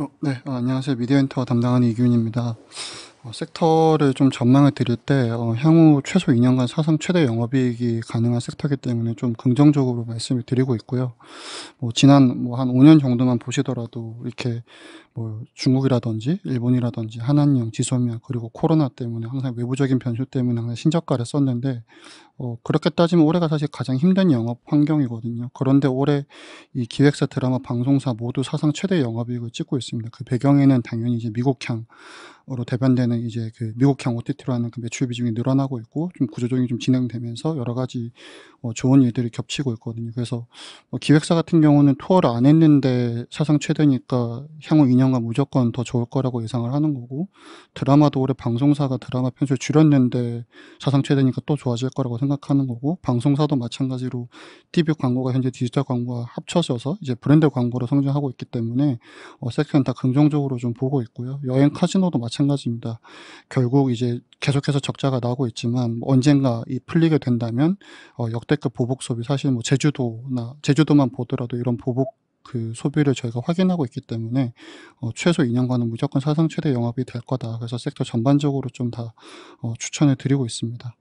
어, 네, 아, 안녕하세요. 미디어 엔터 담당하는 이균입니다. 어, 섹터를 좀 전망을 드릴 때 어, 향후 최소 2년간 사상 최대 영업이익이 가능한 섹터이기 때문에 좀 긍정적으로 말씀을 드리고 있고요. 뭐 지난 뭐 한 5년 정도만 보시더라도 이렇게 뭐 중국이라든지 일본이라든지 한한령, 지소미아 그리고 코로나 때문에 항상 외부적인 변수 때문에 항상 신저가를 썼는데 어, 그렇게 따지면 올해가 사실 가장 힘든 영업 환경이거든요. 그런데 올해 이 기획사 드라마 방송사 모두 사상 최대 영업이익을 찍고 있습니다. 그 배경에는 당연히 이제 미국향 으로 대변되는 이제 그 미국형 OTT로 하는 그 매출 비중이 늘어나고 있고 좀 구조조정이 좀 진행되면서 여러 가지 어 좋은 일들이 겹치고 있거든요. 그래서 뭐 기획사 같은 경우는 투어를 안 했는데 사상 최대니까 향후 2년간 무조건 더 좋을 거라고 예상을 하는 거고 드라마도 올해 방송사가 드라마 편수를 줄였는데 사상 최대니까 또 좋아질 거라고 생각하는 거고 방송사도 마찬가지로 TV 광고가 현재 디지털 광고와 합쳐져서 이제 브랜드 광고로 성장하고 있기 때문에 어 섹션 다 긍정적으로 좀 보고 있고요. 여행 카지노도 마찬가지로 마찬가지입니다. 결국 이제 계속해서 적자가 나고 있지만 언젠가 이 풀리게 된다면 어, 역대급 보복 소비 사실 뭐 제주도나 제주도만 보더라도 이런 보복 그 소비를 저희가 확인하고 있기 때문에 어, 최소 2년간은 무조건 사상 최대 영업이 될 거다. 그래서 섹터 전반적으로 좀다 어, 추천해 드리고 있습니다.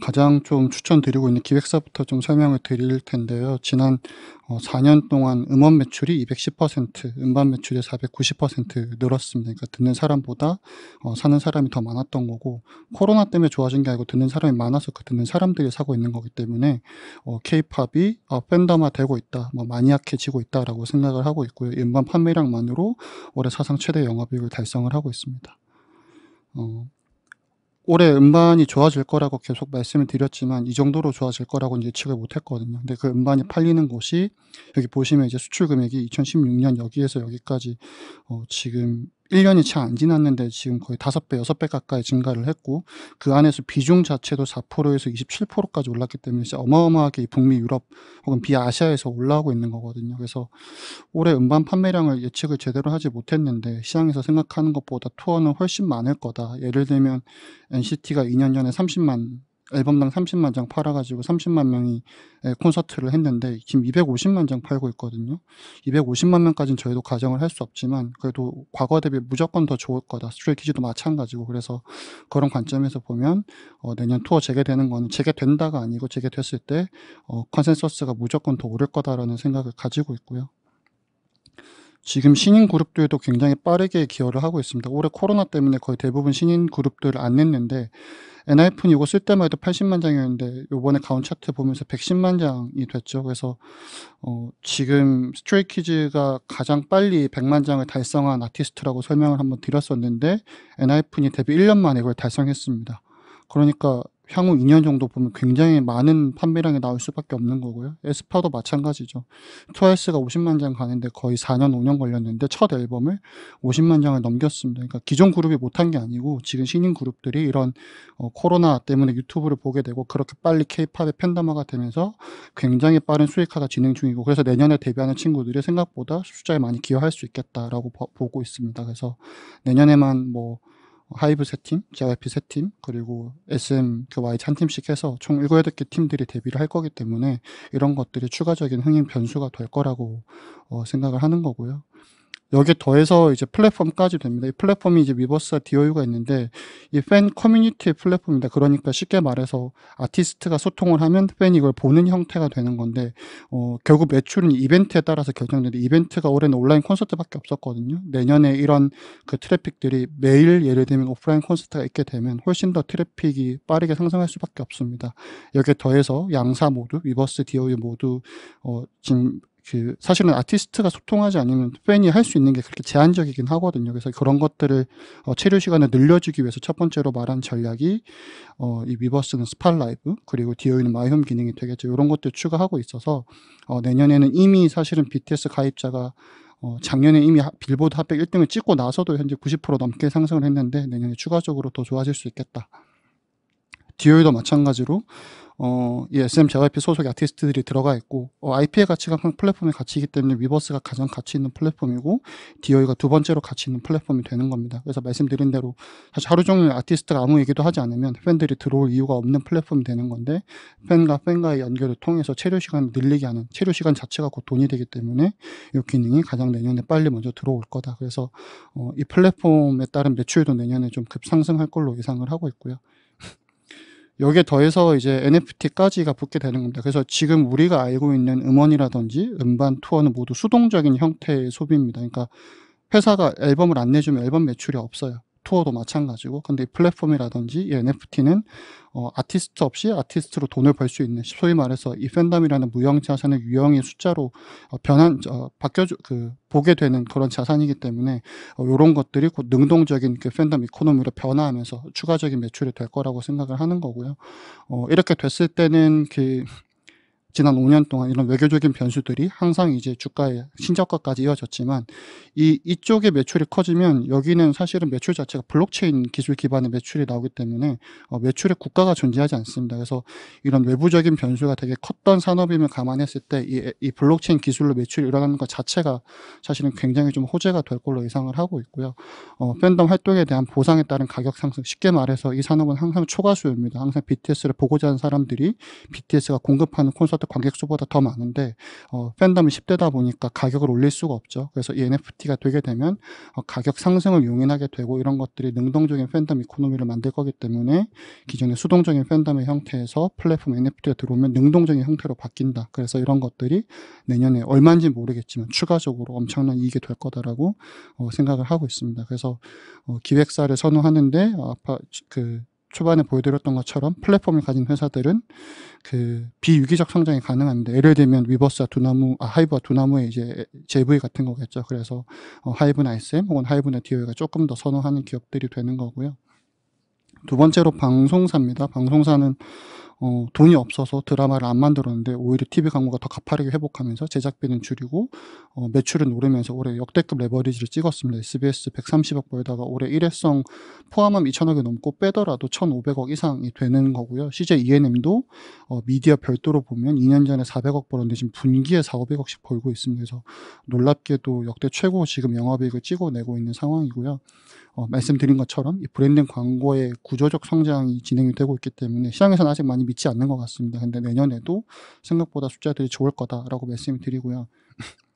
가장 좀 추천드리고 있는 기획사부터 좀 설명을 드릴 텐데요. 지난 4년 어, 동안 음원 매출이 210%, 음반 매출이 490% 늘었습니다. 그러니까 듣는 사람보다 어, 사는 사람이 더 많았던 거고 코로나 때문에 좋아진 게 아니고 듣는 사람이 많아서 그 듣는 사람들이 사고 있는 거기 때문에 어, 케이팝이 어, 팬덤화 되고 있다, 뭐 마니악해지고 있다라고 생각을 하고 있고요. 음반 판매량만으로 올해 사상 최대 영업이익을 달성을 하고 있습니다. 어, 올해 음반이 좋아질 거라고 계속 말씀을 드렸지만 이 정도로 좋아질 거라고 이 예측을 못 했거든요. 근데 그 음반이 팔리는 곳이 여기 보시면 이제 수출 금액이 2016년 여기에서 여기까지 어 지금 1년이 채안 지났는데 지금 거의 5배, 6배 가까이 증가를 했고 그 안에서 비중 자체도 4%에서 27%까지 올랐기 때문에 진짜 어마어마하게 북미, 유럽 혹은 비아시아에서 올라오고 있는 거거든요. 그래서 올해 음반 판매량을 예측을 제대로 하지 못했는데 시장에서 생각하는 것보다 투어는 훨씬 많을 거다. 예를 들면 NCT가 2년 전에 30만 앨범당 30만 장 팔아가지고 30만 명이 콘서트를 했는데 지금 250만 장 팔고 있거든요. 250만 명까지는 저희도 가정을 할 수 없지만 그래도 과거 대비 무조건 더 좋을 거다. 스트레이키즈도 마찬가지고 그래서 그런 관점에서 보면 어, 내년 투어 재개되는 거는 재개된다가 아니고 재개됐을 때 어, 컨센서스가 무조건 더 오를 거다라는 생각을 가지고 있고요. 지금 신인 그룹들도 굉장히 빠르게 기여를 하고 있습니다. 올해 코로나 때문에 거의 대부분 신인 그룹들을 안 냈는데 엔하이픈 이거 쓸 때만 해도 80만 장이었는데 요번에 가온 차트 보면서 110만 장이 됐죠. 그래서 어 지금 스트레이키즈가 가장 빨리 100만 장을 달성한 아티스트라고 설명을 한번 드렸었는데 엔하이픈이 데뷔 1년 만에 이걸 달성했습니다. 그러니까 향후 2년 정도 보면 굉장히 많은 판매량이 나올 수밖에 없는 거고요. 에스파도 마찬가지죠. 트와이스가 50만 장 가는데 거의 4년, 5년 걸렸는데 첫 앨범을 50만 장을 넘겼습니다. 그러니까 기존 그룹이 못한 게 아니고 지금 신인 그룹들이 이런 어, 코로나 때문에 유튜브를 보게 되고 그렇게 빨리 케이팝의 팬덤화가 되면서 굉장히 빠른 수익화가 진행 중이고 그래서 내년에 데뷔하는 친구들이 생각보다 숫자에 많이 기여할 수 있겠다라고 보, 보고 있습니다. 그래서 내년에만 뭐 하이브 세팀 JYP 세팀 그리고 SM 그 YG 한 팀씩 해서 총 7, 8개 팀들이 데뷔를 할 거기 때문에 이런 것들이 추가적인 흥행 변수가 될 거라고 어, 생각을 하는 거고요. 여기에 더해서 이제 플랫폼까지 됩니다. 이 플랫폼이 이제 위버스와 디오유가 있는데 이 팬 커뮤니티 플랫폼입니다. 그러니까 쉽게 말해서 아티스트가 소통을 하면 팬이 이걸 보는 형태가 되는 건데 어, 결국 매출은 이벤트에 따라서 결정되는데 이벤트가 올해는 온라인 콘서트밖에 없었거든요. 내년에 이런 그 트래픽들이 매일 예를 들면 오프라인 콘서트가 있게 되면 훨씬 더 트래픽이 빠르게 상승할 수밖에 없습니다. 여기에 더해서 양사 모두 위버스 디오유 모두 어, 지금 그 사실은 아티스트가 소통하지 않으면 팬이 할 수 있는 게 그렇게 제한적이긴 하거든요. 그래서 그런 것들을 어, 체류 시간을 늘려주기 위해서 첫 번째로 말한 전략이 어, 이 위버스는 스팟라이브 그리고 디오이는 마이홈 기능이 되겠죠. 이런 것들 추가하고 있어서 어, 내년에는 이미 사실은 BTS 가입자가 어, 작년에 이미 빌보드 핫백 1등을 찍고 나서도 현재 90% 넘게 상승을 했는데 내년에 추가적으로 더 좋아질 수 있겠다. 듀얼도 마찬가지로 어, 이 SM JYP 소속의 아티스트들이 들어가 있고 어, IP의 가치가 항 플랫폼의 가치이기 때문에 위버스가 가장 가치 있는 플랫폼이고 디얼이가 두 번째로 가치 있는 플랫폼이 되는 겁니다. 그래서 말씀드린 대로 사실 하루 종일 아티스트가 아무 얘기도 하지 않으면 팬들이 들어올 이유가 없는 플랫폼이 되는 건데 팬과 팬과의 연결을 통해서 체류 시간을 늘리게 하는 체류 시간 자체가 곧 돈이 되기 때문에 이 기능이 가장 내년에 빨리 먼저 들어올 거다. 그래서 어, 이 플랫폼에 따른 매출도 내년에 좀 급상승할 걸로 예상을 하고 있고요. 여기에 더해서 이제 NFT까지가 붙게 되는 겁니다. 그래서 지금 우리가 알고 있는 음원이라든지 음반 투어는 모두 수동적인 형태의 소비입니다. 그러니까 회사가 앨범을 안 내주면 앨범 매출이 없어요. 투어도 마찬가지고 근데 이 플랫폼이라든지 이 NFT는 어, 아티스트 없이 아티스트로 돈을 벌 수 있는 소위 말해서 이 팬덤이라는 무형 자산의 유형의 숫자로 어, 변한 어, 바뀌어 그 보게 되는 그런 자산이기 때문에 어, 이런 것들이 곧 능동적인 그 팬덤 이코노미로 변화하면서 추가적인 매출이 될 거라고 생각을 하는 거고요. 어, 이렇게 됐을 때는 그 지난 5년 동안 이런 외교적인 변수들이 항상 이제 주가의 신저가까지 이어졌지만 이 이쪽의 매출이 커지면 여기는 사실은 매출 자체가 블록체인 기술 기반의 매출이 나오기 때문에 어, 매출의 국가가 존재하지 않습니다. 그래서 이런 외부적인 변수가 되게 컸던 산업임을 감안했을 때 이 이 블록체인 기술로 매출이 일어나는 것 자체가 사실은 굉장히 좀 호재가 될 걸로 예상을 하고 있고요. 어, 팬덤 활동에 대한 보상에 따른 가격 상승 쉽게 말해서 이 산업은 항상 초과수요입니다. 항상 BTS를 보고자 하는 사람들이 BTS가 공급하는 콘서트 수보 관객 수보다 더 많은데 어, 팬덤이 10대다 보니까 가격을 올릴 수가 없죠. 그래서 이 NFT가 되게 되면 어, 가격 상승을 용인하게 되고 이런 것들이 능동적인 팬덤 이코노미를 만들 거기 때문에 기존의 수동적인 팬덤의 형태에서 플랫폼 NFT가 들어오면 능동적인 형태로 바뀐다. 그래서 이런 것들이 내년에 얼마인지 모르겠지만 추가적으로 엄청난 이익이 될 거다라고 어, 생각을 하고 있습니다. 그래서 어, 기획사를 선호하는데 어, 아파 그 초반에 보여드렸던 것처럼 플랫폼을 가진 회사들은 그 비유기적 성장이 가능한데 예를 들면 위버스와 두나무, 아, 하이브와 두나무의 이제 JV 같은 거겠죠. 그래서 어, 하이브나 SM 혹은 하이브나 디오가 조금 더 선호하는 기업들이 되는 거고요. 두 번째로 방송사입니다. 방송사는 어, 돈이 없어서 드라마를 안 만들었는데 오히려 TV 광고가 더 가파르게 회복하면서 제작비는 줄이고 어, 매출은 오르면서 올해 역대급 레버리지를 찍었습니다. SBS 130억 보에다가 올해 일회성 포함하면 2천억이 넘고 빼더라도 1,500억 이상이 되는 거고요. CJ ENM도 어, 미디어 별도로 보면 2년 전에 400억 벌었는데 지금 분기에 4,500억씩 벌고 있습니다. 그래서 놀랍게도 역대 최고 지금 영업이익을 찍어내고 있는 상황이고요. 어, 말씀드린 것처럼 이 브랜딩 광고의 구조적 성장이 진행이 되고 있기 때문에 시장에서는 아직 많이 믿지 않는 것 같습니다. 근데 내년에도 생각보다 숫자들이 좋을 거다라고 말씀을 드리고요.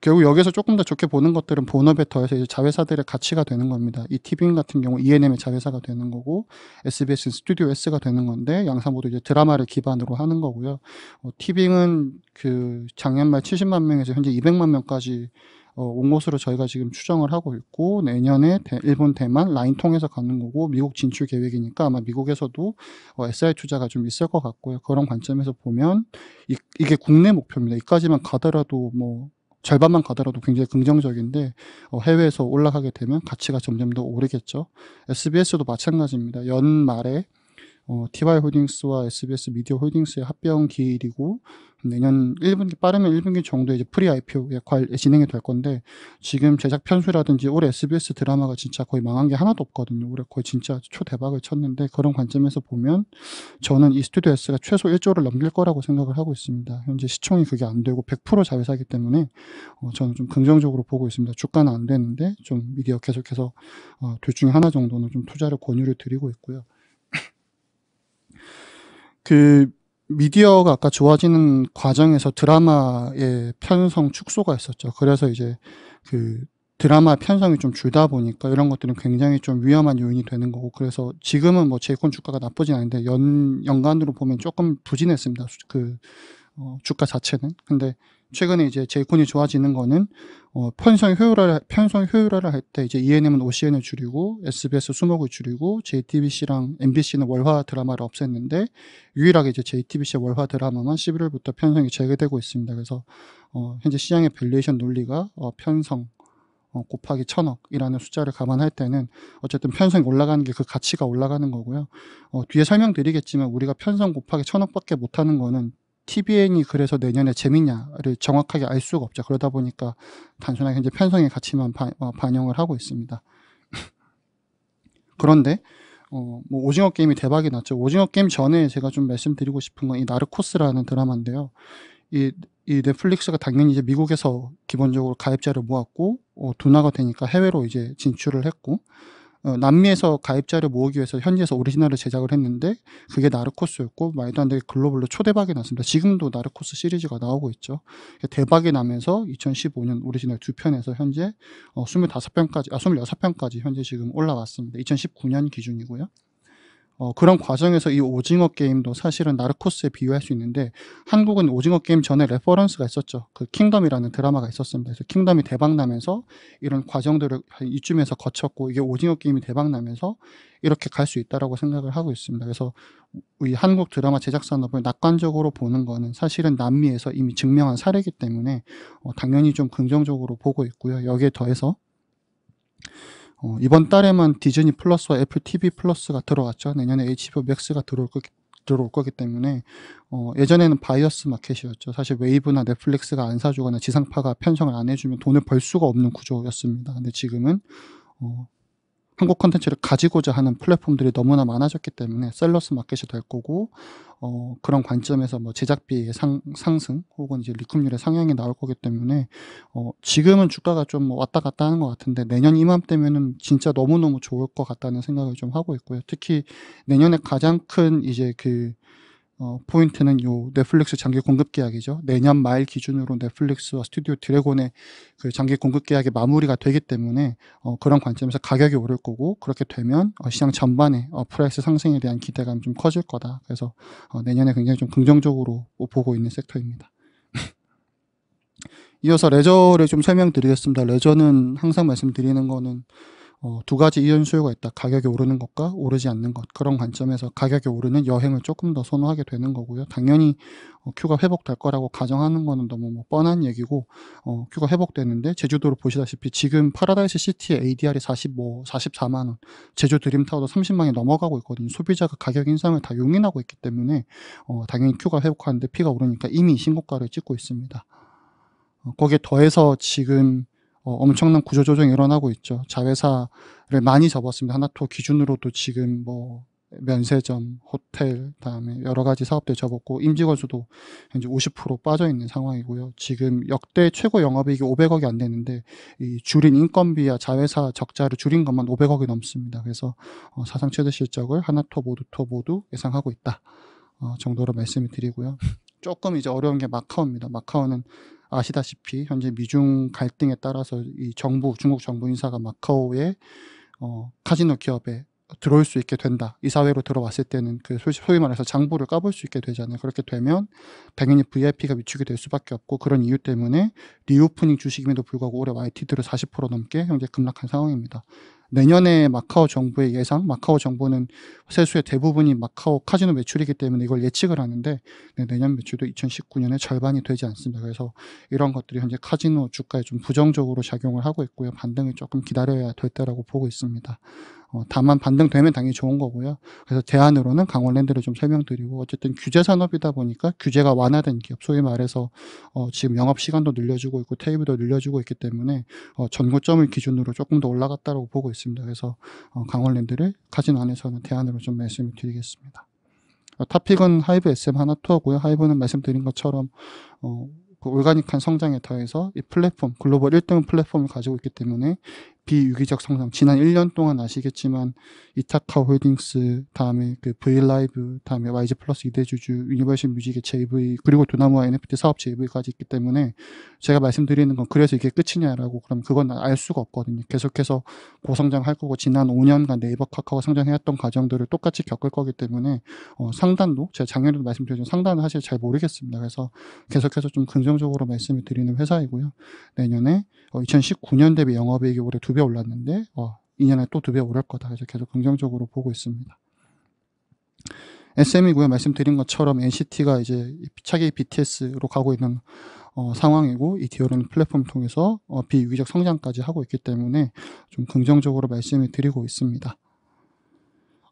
결국 여기서 조금 더 좋게 보는 것들은 본업에 더해서 이제 자회사들의 가치가 되는 겁니다. 이 티빙 같은 경우 ENM의 자회사가 되는 거고 SBS 스튜디오 S가 되는 건데 양사 모두 이제 드라마를 기반으로 하는 거고요. 어, t v 은그 작년 말 70만 명에서 현재 200만 명까지 어, 온 것으로 저희가 지금 추정을 하고 있고 내년에 대, 일본, 대만 라인 통해서 가는 거고 미국 진출 계획이니까 아마 미국에서도 어, SI 투자가 좀 있을 것 같고요. 그런 관점에서 보면 이, 이게 국내 목표입니다. 이까지만 가더라도 뭐 절반만 가더라도 굉장히 긍정적인데 어, 해외에서 올라가게 되면 가치가 점점 더 오르겠죠. SBS도 마찬가지입니다. 연말에 어, TY 홀딩스와 SBS 미디어 홀딩스의 합병 기일이고 내년 1분기 빠르면 1분기 정도에 이제 프리 IPO가 진행이 될 건데 지금 제작 편수라든지 올해 SBS 드라마가 진짜 거의 망한 게 하나도 없거든요. 올해 거의 진짜 초대박을 쳤는데 그런 관점에서 보면 저는 이 스튜디오 S가 최소 1조를 넘길 거라고 생각을 하고 있습니다. 현재 시총이 그게 안 되고 100% 자회사이기 때문에 어, 저는 좀 긍정적으로 보고 있습니다. 주가는 안 되는데 좀 미디어 계속해서 어, 둘 중에 하나 정도는 좀 투자를 권유를 드리고 있고요. 그 미디어가 아까 좋아지는 과정에서 드라마의 편성 축소가 있었죠. 그래서 이제 그 드라마 편성이 좀 줄다 보니까 이런 것들은 굉장히 좀 위험한 요인이 되는 거고 그래서 지금은 뭐 제이콘 주가가 나쁘진 않은데 연 연간으로 보면 조금 부진했습니다. 그 어, 주가 자체는 근데 최근에 이제 제이콘이 좋아지는 거는 어, 편성 효율화 를 편성 효율화를 할 때 이제 ENM은 OCN을 줄이고 SBS 수목을 줄이고 JTBC랑 MBC는 월화 드라마를 없앴는데 유일하게 이제 JTBC의 월화 드라마만 11월부터 편성이 재개되고 있습니다. 그래서 어, 현재 시장의 밸류에이션 논리가 어, 편성 어, 곱하기 천억이라는 숫자를 감안할 때는 어쨌든 편성이 올라가는 게 그 가치가 올라가는 거고요. 어, 뒤에 설명드리겠지만 우리가 편성 곱하기 천억밖에 못하는 거는 TBN이 그래서 내년에 재밌냐를 정확하게 알 수가 없죠. 그러다 보니까 단순하게 이제 편성의 가치만 바, 어, 반영을 하고 있습니다. 그런데 어, 뭐 오징어 게임이 대박이 났죠. 오징어 게임 전에 제가 좀 말씀드리고 싶은 건 이 나르코스라는 드라마인데요. 이, 이 넷플릭스가 당연히 이제 미국에서 기본적으로 가입자를 모았고 어, 둔화가 되니까 해외로 이제 진출을 했고 어, 남미에서 가입자를 모으기 위해서 현지에서 오리지널을 제작을 했는데 그게 나르코스였고 말도 안 되게 글로벌로 초대박이 났습니다. 지금도 나르코스 시리즈가 나오고 있죠. 대박이 나면서 2015년 오리지널 두 편에서 현재 25편까지 어, 아 26편까지 현재 지금 올라왔습니다. 2019년 기준이고요. 어, 그런 과정에서 이 오징어 게임도 사실은 나르코스에 비유할 수 있는데 한국은 오징어 게임 전에 레퍼런스가 있었죠. 그 킹덤이라는 드라마가 있었습니다. 그래서 킹덤이 대박 나면서 이런 과정들을 이쯤에서 거쳤고 이게 오징어 게임이 대박 나면서 이렇게 갈 수 있다라고 생각을 하고 있습니다. 그래서 이 한국 드라마 제작 산업을 낙관적으로 보는 거는 사실은 남미에서 이미 증명한 사례이기 때문에 어, 당연히 좀 긍정적으로 보고 있고요. 여기에 더해서 어, 이번 달에만 디즈니 플러스와 애플 TV 플러스가 들어갔죠. 내년에 HBO 맥스가 들어올 거 들어올 거기 때문에 어, 예전에는 바이어스 마켓이었죠. 사실 웨이브나 넷플릭스가 안 사주거나 지상파가 편성을 안 해주면 돈을 벌 수가 없는 구조였습니다. 근데 지금은 어, 한국 컨텐츠를 가지고자 하는 플랫폼들이 너무나 많아졌기 때문에 셀러스 마켓이 될 거고 어, 그런 관점에서 뭐 제작비의 상, 상승 혹은 이제 리쿱률의 상향이 나올 거기 때문에 어, 지금은 주가가 좀 뭐 왔다 갔다 하는 것 같은데 내년 이맘때면은 진짜 너무너무 좋을 것 같다는 생각을 좀 하고 있고요. 특히 내년에 가장 큰 이제 그 어, 포인트는 요 넷플릭스 장기 공급 계약이죠. 내년 말 기준으로 넷플릭스와 스튜디오 드래곤의 그 장기 공급 계약이 마무리가 되기 때문에 어, 그런 관점에서 가격이 오를 거고 그렇게 되면 어, 시장 전반에 어, 프라이스 상승에 대한 기대감이 좀 커질 거다. 그래서 어, 내년에 굉장히 좀 긍정적으로 보고 있는 섹터입니다. 이어서 레저를 좀 설명드리겠습니다. 레저는 항상 말씀드리는 거는 어, 두 가지 이윤 수요가 있다. 가격이 오르는 것과 오르지 않는 것. 그런 관점에서 가격이 오르는 여행을 조금 더 선호하게 되는 거고요. 당연히 어, 큐가 회복될 거라고 가정하는 거는 너무 뭐 뻔한 얘기고 어, 큐가 회복되는데 제주도를 보시다시피 지금 파라다이스 시티의 ADR이 45, 44만 원, 제주 드림타워도 30만 이 넘어가고 있거든요. 소비자가 가격 인상을 다 용인하고 있기 때문에 어, 당연히 큐가 회복하는데 피가 오르니까 이미 신고가를 찍고 있습니다. 어, 거기에 더해서 지금 어, 엄청난 구조 조정이 일어나고 있죠. 자회사를 많이 접었습니다 하나토 기준으로도 지금 뭐 면세점, 호텔, 다음에 여러 가지 사업들 접었고 임직원 수도 이제 50% 빠져 있는 상황이고요. 지금 역대 최고 영업이익이 500억이 안 되는데 이 줄인 인건비와 자회사 적자를 줄인 것만 500억이 넘습니다. 그래서 어, 사상 최대 실적을 하나토 모두토 모두 예상하고 있다 어, 정도로 말씀을 드리고요. 조금 이제 어려운 게 마카오입니다. 마카오는 아시다시피 현재 미중 갈등에 따라서 이 정부 중국 정부 인사가 마카오의 어, 카지노 기업에 들어올 수 있게 된다. 이사회로 들어왔을 때는 그 소위 말해서 장부를 까볼 수 있게 되잖아요. 그렇게 되면 당연히 VIP가 위축이 될 수밖에 없고 그런 이유 때문에 리오프닝 주식임에도 불구하고 올해 YTD로 40% 넘게 현재 급락한 상황입니다. 내년에 마카오 정부의 예상, 마카오 정부는 세수의 대부분이 마카오 카지노 매출이기 때문에 이걸 예측을 하는데 네, 내년 매출도 2019년에 절반이 되지 않습니다. 그래서 이런 것들이 현재 카지노 주가에 좀 부정적으로 작용을 하고 있고요. 반등을 조금 기다려야 될 때라고 보고 있습니다. 어, 다만 반등되면 당연히 좋은 거고요. 그래서 대안으로는 강원랜드를 좀 설명드리고 어쨌든 규제 산업이다 보니까 규제가 완화된 기업, 소위 말해서 어, 지금 영업 시간도 늘려주고 있고 테이블도 늘려주고 있기 때문에 어, 전고점을 기준으로 조금 더 올라갔다고 보고 있습니다. 그래서 어, 강원랜드를 가진 안에서는 대안으로 좀 말씀을 드리겠습니다. 어, 탑픽은 하이브 SM 하나투어고요. 하이브는 말씀드린 것처럼 어, 그 올가닉한 성장에 더해서 이 플랫폼, 글로벌 1등 플랫폼을 가지고 있기 때문에 비유기적 성장 지난 1년 동안 아시겠지만 이타카 홀딩스 다음에 그브이라이브 다음에 YG 플러스 이대주주 유니버셜 뮤직의 JV 그리고 도나무와 NFT 사업 JV까지 있기 때문에 제가 말씀드리는 건 그래서 이게 끝이냐라고 그럼 그건 알 수가 없거든요. 계속해서 고성장할 거고 지난 5년간 네이버 카카오 성장해왔던 과정들을 똑같이 겪을 거기 때문에 어, 상단도 제가 작년에도 말씀드렸지만 상단은 사실 잘 모르겠습니다. 그래서 계속해서 좀 긍정적으로 말씀을 드리는 회사이고요. 내년에 어, 2019년 대비 영업이익이 올해 두 배 올랐는데 어, 2년에 또 두 배 오를 거다. 그래서 계속 긍정적으로 보고 있습니다. SM이고요. 말씀드린 것처럼 NCT가 이제 차기 BTS로 가고 있는 어, 상황이고 이 디오라는 플랫폼 통해서 어, 비유기적 성장까지 하고 있기 때문에 좀 긍정적으로 말씀을 드리고 있습니다.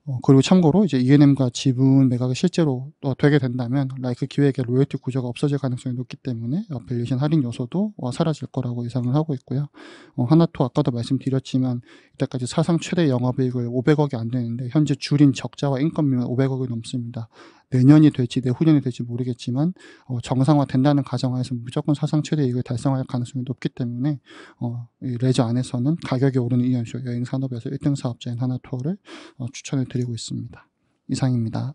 어, 그리고 참고로 이제 E&M과 지분 매각이 실제로 어, 되게 된다면 라이크 기획의 로열티 구조가 없어질 가능성이 높기 때문에 어플리션 할인 요소도 어, 사라질 거라고 예상을 하고 있고요. 어, 하나토 아까도 말씀드렸지만 이때까지 사상 최대 영업이익을 500억이 안 되는데 현재 줄인 적자와 인건비만 500억이 넘습니다. 내년이 될지 내후년이 될지 모르겠지만 어, 정상화된다는 가정하에서 무조건 사상 최대 이익을 달성할 가능성이 높기 때문에 어, 이 레저 안에서는 가격이 오르는 이현쇼 여행 산업에서 1등 사업자인 하나투어를 어, 추천을 드리고 있습니다. 이상입니다.